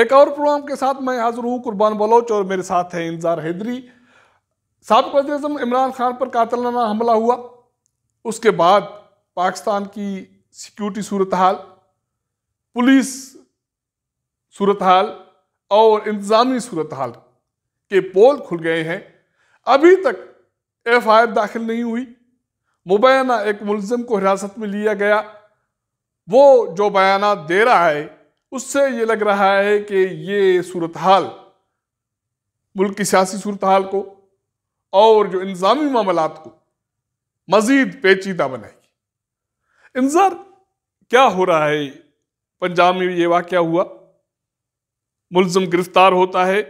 एक और प्रोग्राम के साथ मैं हाजिर हूँ कुर्बान बलोच और मेरे साथ हैं इंज़ार हैदरी सबक अजम इमरान खान पर कातलाना हमला हुआ उसके बाद पाकिस्तान की सिक्योरिटी सूरत हाल पुलिस सूरत हाल और इंतज़ामी सूरत हाल के पोल खुल गए हैं अभी तक एफ आई आर दाखिल नहीं हुई मुबैना एक मुलजम को हिरासत में लिया गया वो जो बयाना दे रहा है उससे ये लग रहा है कि ये सूरत हाल मुल्क की सियासी सूरत हाल को और जो इंजामी मामला को मजीद पेचीदा बनाएगी इंजार क्या हो रहा है पंजाब में ये वाक़ हुआ मुलजम गिरफ्तार होता है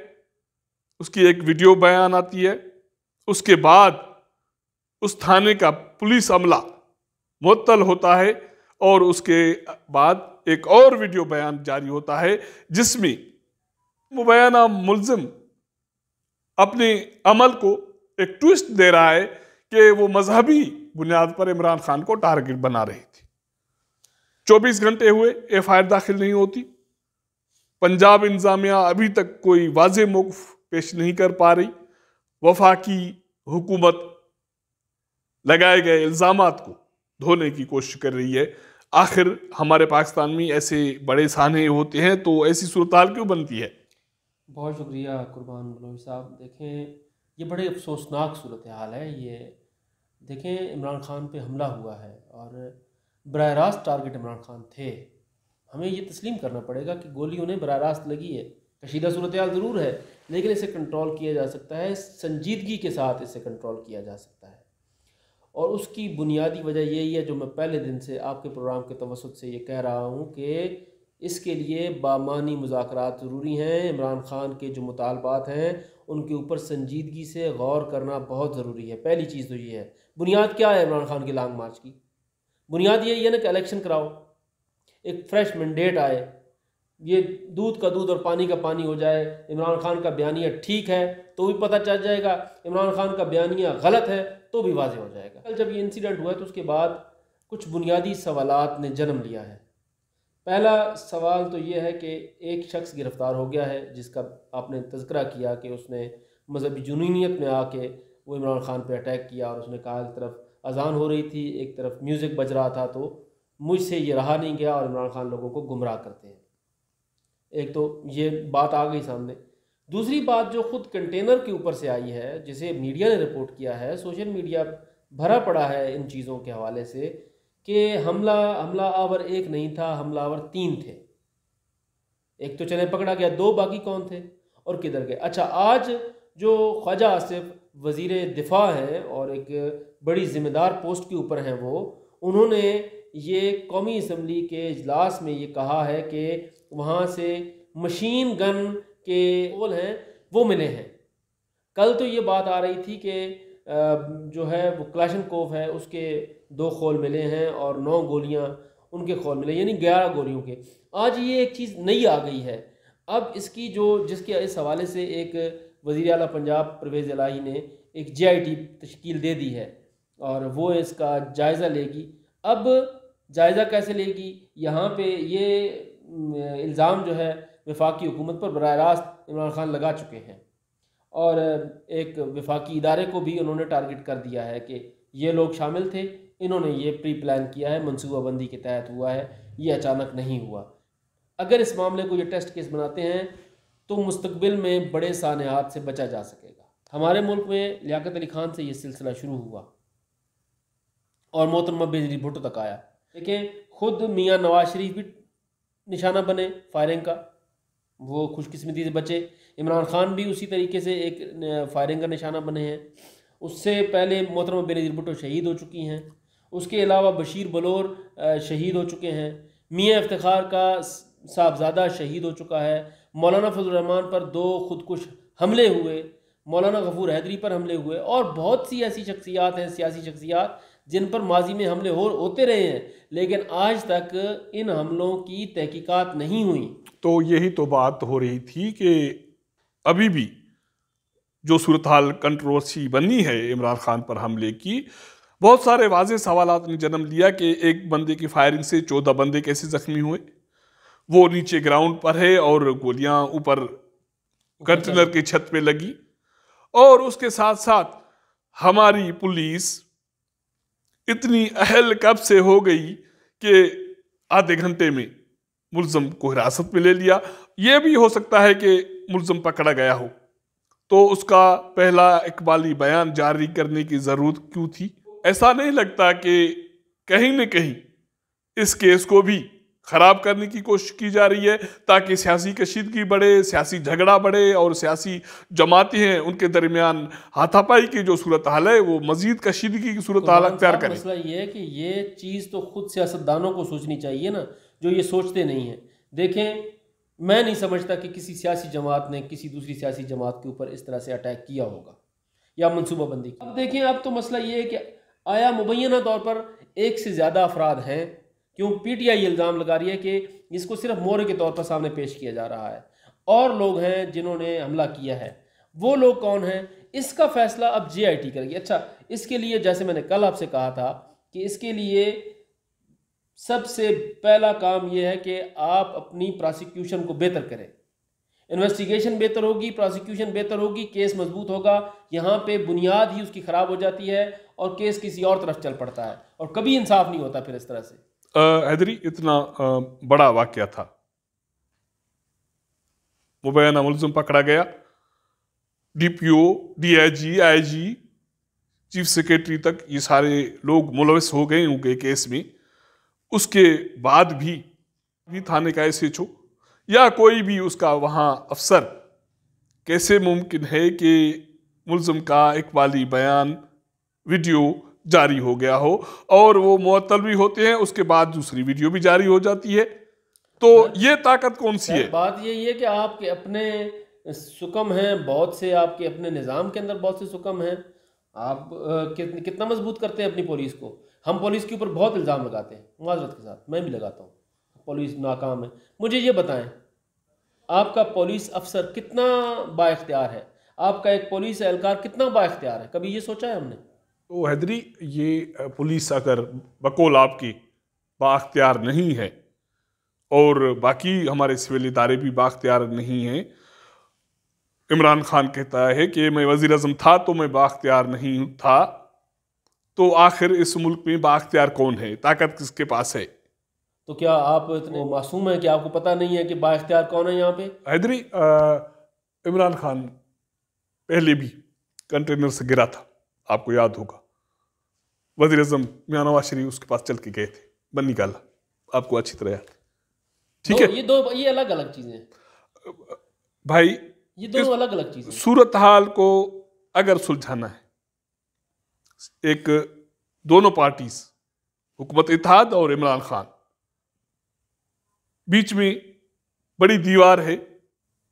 उसकी एक वीडियो बयान आती है उसके बाद उस थाने का पुलिस अमला मअतल होता है और उसके बाद एक और वीडियो बयान जारी होता है जिसमें मुबैना मुलजिम अपने अमल को एक ट्विस्ट दे रहा है कि वो मजहबी बुनियाद पर इमरान खान को टारगेट बना रही थी 24 घंटे हुए एफ आई आर दाखिल नहीं होती पंजाब इंजामिया अभी तक कोई वाज मौकफ पेश नहीं कर पा रही वफाकी हुकूमत लगाए गए इल्ज़ाम को धोने की कोशिश कर रही है आखिर हमारे पाकिस्तान में ऐसे बड़े साने होते हैं तो ऐसी सूरत हाल क्यों बनती है बहुत शुक्रिया कुर्बान मनोज साहब देखें ये बड़े अफसोसनाक सूरत हाल है ये देखें इमरान खान पे हमला हुआ है और बर रास्त टारगेट इमरान खान थे हमें ये तस्लीम करना पड़ेगा कि गोली उन्हें बर रास्त लगी है कशीदा सूरत हाल ज़रूर है लेकिन इसे कंट्रोल किया जा सकता है संजीदगी के साथ इसे कंट्रोल किया जा सकता है और उसकी बुनियादी वजह यही है जो मैं पहले दिन से आपके प्रोग्राम के तवसत से ये कह रहा हूँ कि इसके लिए बामानी मुजाकर ज़रूरी हैं इमरान खान के जो मुतालबात हैं उनके ऊपर संजीदगी से गौर करना बहुत ज़रूरी है पहली चीज़ तो ये है बुनियाद क्या है इमरान खान की लॉन्ग मार्च की बुनियाद यही है ना कि इलेक्शन कराओ एक फ्रेश मैंडेट आए ये दूध का दूध और पानी का पानी हो जाए इमरान खान का बयानिया ठीक है तो भी पता चल जाएगा इमरान खान का बयानिया गलत है तो भी वाजह हो जाएगा कल जब ये इंसिडेंट हुआ है तो उसके बाद कुछ बुनियादी सवाल ने जन्म लिया है पहला सवाल तो ये है कि एक शख्स गिरफ़्तार हो गया है जिसका आपने तस्करा किया कि उसने मजहबी जुनूनीत में आके वो इमरान खान पर अटैक किया और उसने कहा एक तरफ अजान हो रही थी एक तरफ म्यूज़िक बज रहा था तो मुझसे ये रहा नहीं गया और इमरान खान लोगों को गुमराह करते हैं एक तो ये बात आ गई सामने दूसरी बात जो खुद कंटेनर के ऊपर से आई है जिसे मीडिया ने रिपोर्ट किया है सोशल मीडिया भरा पड़ा है इन चीज़ों के हवाले से कि हमला हमला आवर एक नहीं था हमला आवर तीन थे एक तो चले पकड़ा गया दो बाकी कौन थे और किधर गए अच्छा आज जो ख्वाजा आसिफ वज़ी दिफ़ा हैं और एक बड़ी ज़िम्मेदार पोस्ट के ऊपर हैं वो उन्होंने ये कौमी इसम्बली के अजलास में ये कहा है कि वहाँ से मशीन गन के ओल हैं वो मिले हैं कल तो ये बात आ रही थी कि जो है वो क्लाशन कोव है उसके दो खोल मिले हैं और नौ गोलियाँ उनके खोल मिले यानी ग्यारह गोलियों के आज ये एक चीज़ नई आ गई है अब इसकी जो जिसके इस हवाले से एक वज़ी अल पंजाब परवेज़ अलाही ने एक जे आई टी तश्कील दे दी है और वो इसका जायज़ा लेगी अब जायज़ा कैसे लेगी यहाँ पे ये इल्ज़ाम जो है वफाकी हुकूमत पर बरह रास्त इमरान खान लगा चुके हैं और एक वफाकी इदारे को भी उन्होंने टारगेट कर दिया है कि ये लोग शामिल थे इन्होंने ये प्री प्लान किया है मनसूबाबंदी के तहत हुआ है ये अचानक नहीं हुआ अगर इस मामले को ये टेस्ट केस बनाते हैं तो मुस्तबिल में बड़े सानहात से बचा जा सकेगा हमारे मुल्क में लियाकत अली खान से ये सिलसिला शुरू हुआ और मोहतरमा बिजली भुट्टो तक आया देखें खुद मियाँ नवाज शरीफ भी निशाना बने फायरिंग का वो खुशकस्मती से बचे इमरान खान भी उसी तरीके से एक फायरिंग का निशाना बने हैं उससे पहले मोहतरम बेनज़ीर भुटो शहीद हो चुकी हैं उसके अलावा बशीर बलोर शहीद हो चुके हैं मियाँ इफ्तार का साहबजादा शहीद हो चुका है मौलाना फजलरहमान पर दो खुदकुश हमले हुए मौलाना गफूर हैदरी पर हमले हुए और बहुत सी ऐसी शख्सियात हैं सियासी शख्सियात जिन पर माजी में हमले हो होते रहे हैं लेकिन आज तक इन हमलों की तहकीकात नहीं हुई तो यही तो बात हो रही थी कि अभी भी जो सूरत हाल कंट्रोवर्सी बनी है इमरान खान पर हमले की बहुत सारे वाज सवाल ने जन्म लिया कि एक बंदे की फायरिंग से चौदह बंदे कैसे ज़ख्मी हुए वो नीचे ग्राउंड पर है और गोलियां ऊपर कंटेनर की छत पे लगी और उसके साथ साथ हमारी पुलिस इतनी अहल कब से हो गई कि आधे घंटे में मुलजम को हिरासत में ले लिया ये भी हो सकता है कि मुलजम पकड़ा गया हो तो उसका पहला इकबाली बयान जारी करने की ज़रूरत क्यों थी ऐसा नहीं लगता कि कहीं न कहीं इस केस को भी खराब करने की कोशिश की जा रही है ताकि सियासी कशीदगी बढ़े सियासी झगड़ा बढ़े और सियासी जमाते हैं उनके दरमियान हाथापाई की जो सूरत हाल है वो मजीद कशीदगी की सूरत हाल तो अख्तियार करें मसला ये है कि ये चीज़ तो खुद सियासतदानों को सोचनी चाहिए ना जो ये सोचते नहीं हैं देखें मैं नहीं समझता कि किसी सियासी जमात ने किसी दूसरी सियासी जमात के ऊपर इस तरह से अटैक किया होगा या मनसूबाबंदी अब देखें अब तो मसला ये है कि आया मुबैना तौर पर एक से ज़्यादा अफराद हैं क्यों पीटीआई इल्ज़ाम लगा रही है कि इसको सिर्फ मोरे के तौर पर सामने पेश किया जा रहा है और लोग हैं जिन्होंने हमला किया है वो लोग कौन हैं इसका फैसला अब जेआईटी करेगी अच्छा इसके लिए जैसे मैंने कल आपसे कहा था कि इसके लिए सबसे पहला काम यह है कि आप अपनी प्रोसिक्यूशन को बेहतर करें इन्वेस्टिगेशन बेहतर होगी प्रोसिक्यूशन बेहतर होगी केस मजबूत होगा यहाँ पे बुनियाद ही उसकी ख़राब हो जाती है और केस किसी और तरफ चल पड़ता है और कभी इंसाफ नहीं होता फिर इस तरह से हैदरी इतना आ, बड़ा वाक्य था मुबैना मुलजम पकड़ा गया DPO DIG IG chief secretary तक ये सारे लोग मुलविस हो गए होंगे केस में उसके बाद भी भी थाने का एस एच ओ या कोई भी उसका वहाँ अफसर कैसे मुमकिन है कि मुलजम का इकबाली बयान वीडियो जारी हो गया हो और वो मअतल भी होते हैं उसके बाद दूसरी वीडियो भी जारी हो जाती है तो ये ताकत कौन सी है बात यही है कि आपके अपने सुकम हैं बहुत से आपके अपने निज़ाम के अंदर बहुत से सुकम हैं आप कितना मजबूत करते हैं अपनी पुलिस को हम पुलिस के ऊपर बहुत इल्ज़ाम लगाते हैं माजरत के साथ मैं भी लगाता हूँ पुलिस नाकाम है मुझे ये बताएं आपका पुलिस अफसर कितना बाख्तियार है आपका एक पुलिस एहलकार कितना बाख्तियार है कभी ये सोचा है हमने तो हैदरी ये पुलिस अगर बकोल आपकी बाख्तियार नहीं है और बाकी हमारे सिविल इदारे भी बाख्तियार नहीं हैं इमरान खान कहता है कि मैं वजीर अजम था तो मैं बाख्तियार नहीं था तो आखिर इस मुल्क में बाख्तियार कौन है ताकत किसके पास है तो क्या आप इतने मासूम हैं कि आपको पता नहीं है कि बाख्तियार कौन है यहाँ पे हैदरी इमरान खान पहले भी कंटेनर से गिरा था आपको याद होगा वजीर अजम मियाँ नवाज शरीफ उसके पास चल के गए थे बन निकाला आपको अच्छी तरह याद ठीक है ये दो ये अलग अलग चीजें भाई ये दो अलग अलग चीजें सूरत हाल को अगर सुलझाना है एक दोनों पार्टीज हुकूमत इतिहाद और इमरान खान बीच में बड़ी दीवार है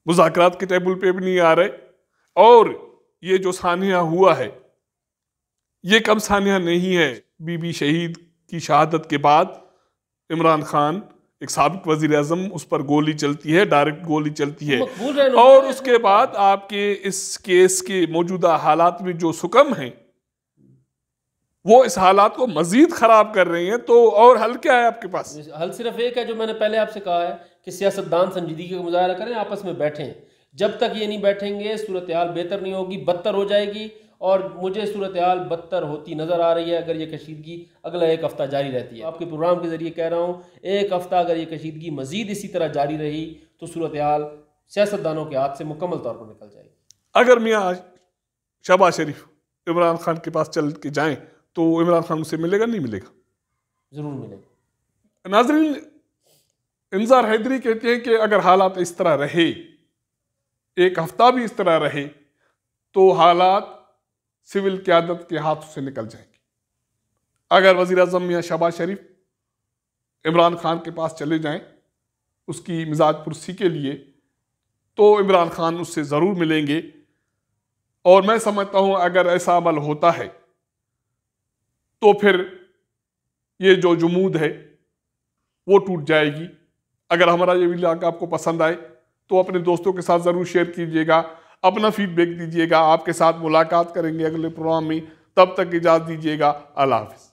मुजाकर के टेबल पे भी नहीं आ रहे और ये जो सानिया हुआ है ये कम सानिया नहीं है बीबी शहीद की शहादत के बाद इमरान खान एक सबक वजीर अजम उस पर गोली चलती है डायरेक्ट गोली चलती है और उसके बाद आपके इस केस के मौजूदा हालात में जो सुकम है वो इस हालात को मजीद खराब कर रहे हैं तो और हल क्या है आपके पास हल सिर्फ एक है जो मैंने पहले आपसे कहा है कि सियासतदान संजीदगी का मुजाहरा करें आपस में बैठें जब तक ये नहीं बैठेंगे सूरत हाल बेहतर नहीं होगी बदतर हो जाएगी और मुझे सूरत हाल बदतर होती नज़र आ रही है अगर ये कशीदगी अगला एक हफ़्ता जारी रहती है आपके प्रोग्राम के ज़रिए कह रहा हूँ एक हफ़्ता अगर ये कशीदगी मज़ीद इसी तरह जारी रही तो सूरत हाल सियासतदानों के हाथ से मुकम्मल तौर पर निकल जाएगी अगर मियाँ आज शहबाज शरीफ इमरान खान के पास चल के जाएँ तो इमरान खान उसे मिलेगा नहीं मिलेगा ज़रूर मिलेगा नाजरीन इंजार हैदरी कहते हैं कि अगर हालात इस तरह रहे एक हफ्ता भी इस तरह रहे तो हालात सिविल क्यादत के हाथ से निकल जाएगी अगर वजीर अजम या शहबाज शरीफ इमरान खान के पास चले जाएं उसकी मिजाज पुरसी के लिए तो इमरान खान उससे ज़रूर मिलेंगे और मैं समझता हूं अगर ऐसा अमल होता है तो फिर ये जो जमूद है वो टूट जाएगी अगर हमारा ये वीडियो आपको पसंद आए तो अपने दोस्तों के साथ ज़रूर शेयर कीजिएगा अपना फीडबैक दीजिएगा आपके साथ मुलाकात करेंगे अगले प्रोग्राम में तब तक इजाज़त दीजिएगा अल्लाह हाफिज़